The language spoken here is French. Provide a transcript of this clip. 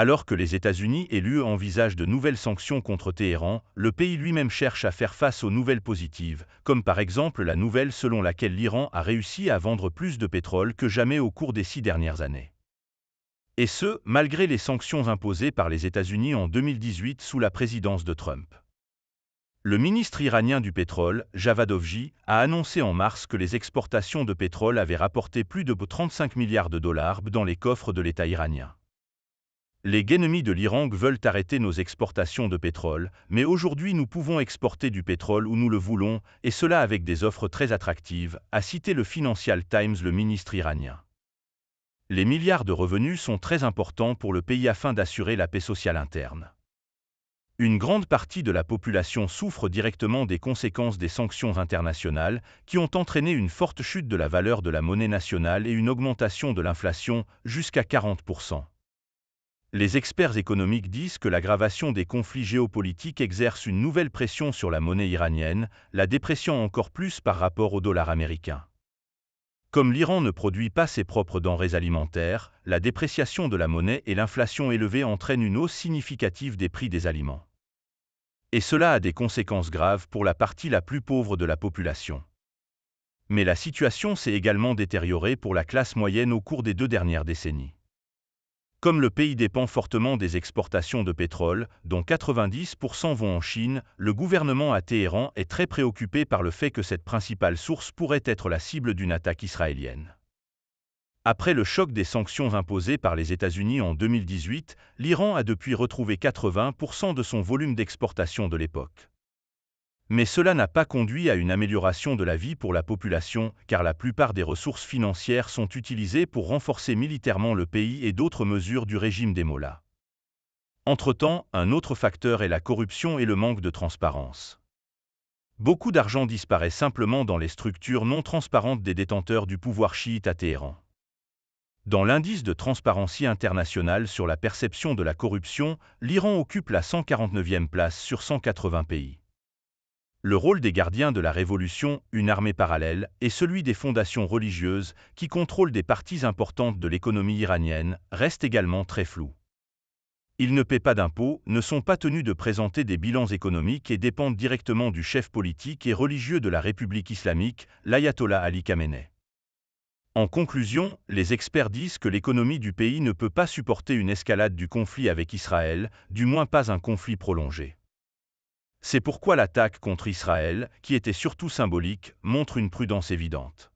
Alors que les États-Unis et l'UE envisagent de nouvelles sanctions contre Téhéran, le pays lui-même cherche à faire face aux nouvelles positives, comme par exemple la nouvelle selon laquelle l'Iran a réussi à vendre plus de pétrole que jamais au cours des six dernières années. Et ce, malgré les sanctions imposées par les États-Unis en 2018 sous la présidence de Trump. Le ministre iranien du pétrole, Javadovji, a annoncé en mars que les exportations de pétrole avaient rapporté plus de 35 milliards de dollars dans les coffres de l'État iranien. Les ennemis de l'Iran veulent arrêter nos exportations de pétrole, mais aujourd'hui nous pouvons exporter du pétrole où nous le voulons, et cela avec des offres très attractives, a cité le Financial Times le ministre iranien. Les milliards de revenus sont très importants pour le pays afin d'assurer la paix sociale interne. Une grande partie de la population souffre directement des conséquences des sanctions internationales qui ont entraîné une forte chute de la valeur de la monnaie nationale et une augmentation de l'inflation jusqu'à 40% les experts économiques disent que l'aggravation des conflits géopolitiques exerce une nouvelle pression sur la monnaie iranienne, la dépression encore plus par rapport au dollar américain. Comme l'Iran ne produit pas ses propres denrées alimentaires, la dépréciation de la monnaie et l'inflation élevée entraînent une hausse significative des prix des aliments. Et cela a des conséquences graves pour la partie la plus pauvre de la population. Mais la situation s'est également détériorée pour la classe moyenne au cours des deux dernières décennies. Comme le pays dépend fortement des exportations de pétrole, dont 90% vont en Chine, le gouvernement à Téhéran est très préoccupé par le fait que cette principale source pourrait être la cible d'une attaque israélienne. Après le choc des sanctions imposées par les États-Unis en 2018, l'Iran a depuis retrouvé 80% de son volume d'exportation de l'époque mais cela n'a pas conduit à une amélioration de la vie pour la population, car la plupart des ressources financières sont utilisées pour renforcer militairement le pays et d'autres mesures du régime des Mollahs. Entre-temps, un autre facteur est la corruption et le manque de transparence. Beaucoup d'argent disparaît simplement dans les structures non transparentes des détenteurs du pouvoir chiite à Téhéran. Dans l'indice de transparence International sur la perception de la corruption, l'Iran occupe la 149e place sur 180 pays le rôle des gardiens de la Révolution, une armée parallèle, et celui des fondations religieuses, qui contrôlent des parties importantes de l'économie iranienne, restent également très flou. Ils ne paient pas d'impôts, ne sont pas tenus de présenter des bilans économiques et dépendent directement du chef politique et religieux de la République islamique, l'ayatollah Ali Khamenei. En conclusion, les experts disent que l'économie du pays ne peut pas supporter une escalade du conflit avec Israël, du moins pas un conflit prolongé. C'est pourquoi l'attaque contre Israël, qui était surtout symbolique, montre une prudence évidente.